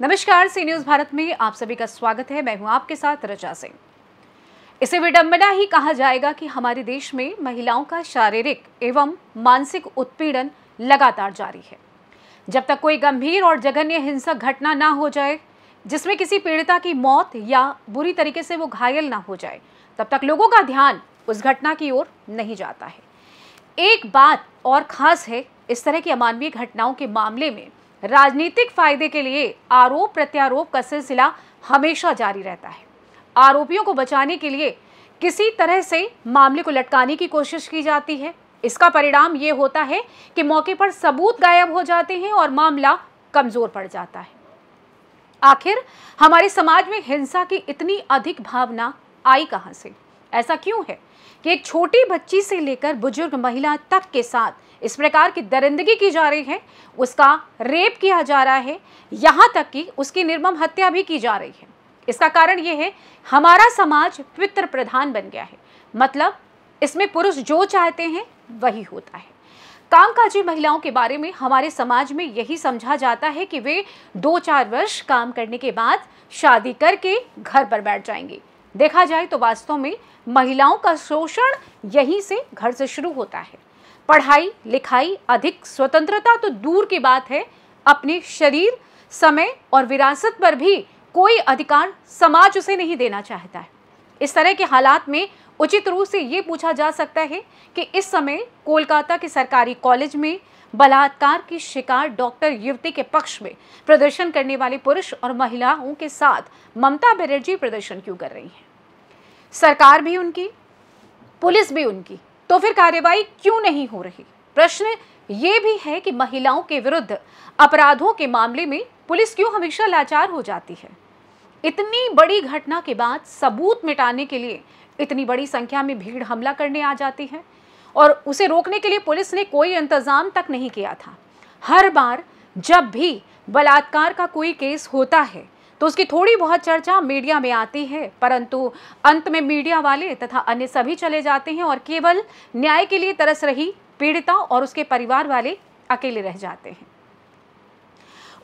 नमस्कार सी न्यूज भारत में आप सभी का स्वागत है मैं हूं आपके साथ रचा सिंह इसे विडंबना ही कहा जाएगा कि हमारे देश में महिलाओं का शारीरिक एवं मानसिक उत्पीड़न लगातार जारी है जब तक कोई गंभीर और जघन्य हिंसक घटना ना हो जाए जिसमें किसी पीड़िता की मौत या बुरी तरीके से वो घायल ना हो जाए तब तक लोगों का ध्यान उस घटना की ओर नहीं जाता है एक बात और खास है इस तरह की अमानवीय घटनाओं के मामले में राजनीतिक फायदे के लिए आरोप प्रत्यारोप का सिलसिला हमेशा जारी रहता है आरोपियों को बचाने के लिए किसी तरह से मामले को लटकाने की कोशिश की जाती है इसका परिणाम ये होता है कि मौके पर सबूत गायब हो जाते हैं और मामला कमजोर पड़ जाता है आखिर हमारे समाज में हिंसा की इतनी अधिक भावना आई कहां से ऐसा क्यों है कि एक छोटी बच्ची से लेकर बुजुर्ग महिला तक के साथ इस प्रकार की दरिंदगी की जा रही है उसका रेप किया जा रहा है यहाँ तक कि उसकी निर्मम हत्या भी की जा रही है इसका कारण ये है हमारा समाज पितृ प्रधान बन गया है मतलब इसमें पुरुष जो चाहते हैं वही होता है कामकाजी महिलाओं के बारे में हमारे समाज में यही समझा जाता है कि वे दो चार वर्ष काम करने के बाद शादी करके घर पर बैठ जाएंगी देखा जाए तो वास्तव में महिलाओं का शोषण यहीं से घर से शुरू होता है पढ़ाई लिखाई अधिक स्वतंत्रता तो दूर की बात है अपने शरीर समय और विरासत पर भी कोई अधिकार समाज उसे नहीं देना चाहता है इस तरह के हालात में उचित रूप से ये पूछा जा सकता है कि इस समय कोलकाता के सरकारी कॉलेज में बलात्कार की शिकार डॉक्टर युवती के पक्ष में प्रदर्शन करने वाले पुरुष और महिलाओं के साथ ममता बनर्जी प्रदर्शन क्यों कर रही हैं सरकार भी उनकी पुलिस भी उनकी तो फिर कार्यवाही क्यों नहीं हो रही प्रश्न ये भी है कि महिलाओं के विरुद्ध अपराधों के मामले में पुलिस क्यों हमेशा लाचार हो जाती है इतनी बड़ी घटना के बाद सबूत मिटाने के लिए इतनी बड़ी संख्या में भीड़ हमला करने आ जाती है और उसे रोकने के लिए पुलिस ने कोई इंतजाम तक नहीं किया था हर बार जब भी बलात्कार का कोई केस होता है तो उसकी थोड़ी बहुत चर्चा मीडिया में आती है परंतु अंत में मीडिया वाले तथा अन्य सभी चले जाते हैं और केवल न्याय के लिए तरस रही पीड़िता और उसके परिवार वाले अकेले रह जाते हैं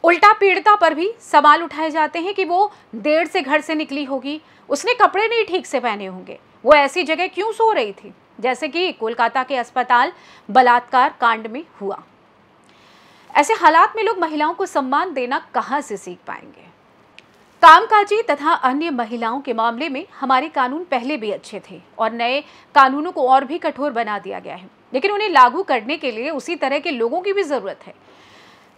उल्टा पीड़िता पर भी सवाल उठाए जाते हैं कि वो देर से घर से निकली होगी उसने कपड़े नहीं ठीक से पहने होंगे वो ऐसी जगह क्यों सो रही थी जैसे कि कोलकाता के अस्पताल बलात्कार कांड में हुआ ऐसे हालात में लोग महिलाओं को सम्मान देना कहाँ से सीख पाएंगे कामकाजी तथा अन्य महिलाओं के मामले में हमारे कानून पहले भी अच्छे थे और नए कानूनों को और भी कठोर बना दिया गया है लेकिन उन्हें लागू करने के लिए उसी तरह के लोगों की भी ज़रूरत है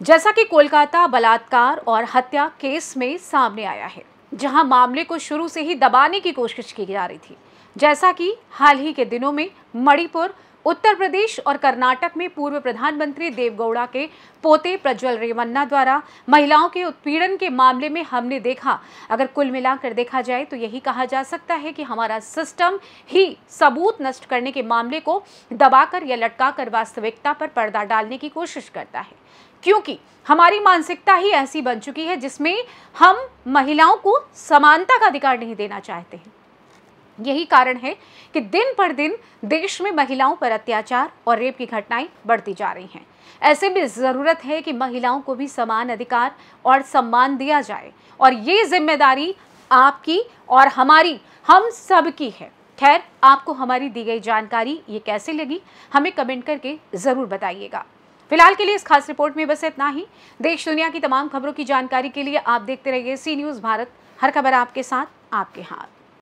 जैसा कि कोलकाता बलात्कार और हत्या केस में सामने आया है जहां मामले को शुरू से ही दबाने की कोशिश की जा रही थी जैसा कि हाल ही के दिनों में मणिपुर उत्तर प्रदेश और कर्नाटक में पूर्व प्रधानमंत्री देवगौड़ा के पोते प्रज्वल रेवन्ना द्वारा महिलाओं के उत्पीड़न के मामले में हमने देखा अगर कुल मिलाकर देखा जाए तो यही कहा जा सकता है कि हमारा सिस्टम ही सबूत नष्ट करने के मामले को दबाकर या लटकाकर वास्तविकता पर पर्दा डालने की कोशिश करता है क्योंकि हमारी मानसिकता ही ऐसी बन चुकी है जिसमें हम महिलाओं को समानता का अधिकार नहीं देना चाहते हैं यही कारण है कि दिन पर दिन देश में महिलाओं पर अत्याचार और रेप की घटनाएं बढ़ती जा रही हैं ऐसे में ज़रूरत है कि महिलाओं को भी समान अधिकार और सम्मान दिया जाए और ये जिम्मेदारी आपकी और हमारी हम सब की है खैर आपको हमारी दी गई जानकारी ये कैसे लगी हमें कमेंट करके ज़रूर बताइएगा फिलहाल के लिए इस खास रिपोर्ट में बस इतना ही देश दुनिया की तमाम खबरों की जानकारी के लिए आप देखते रहिए सी न्यूज़ भारत हर खबर आपके साथ आपके हाथ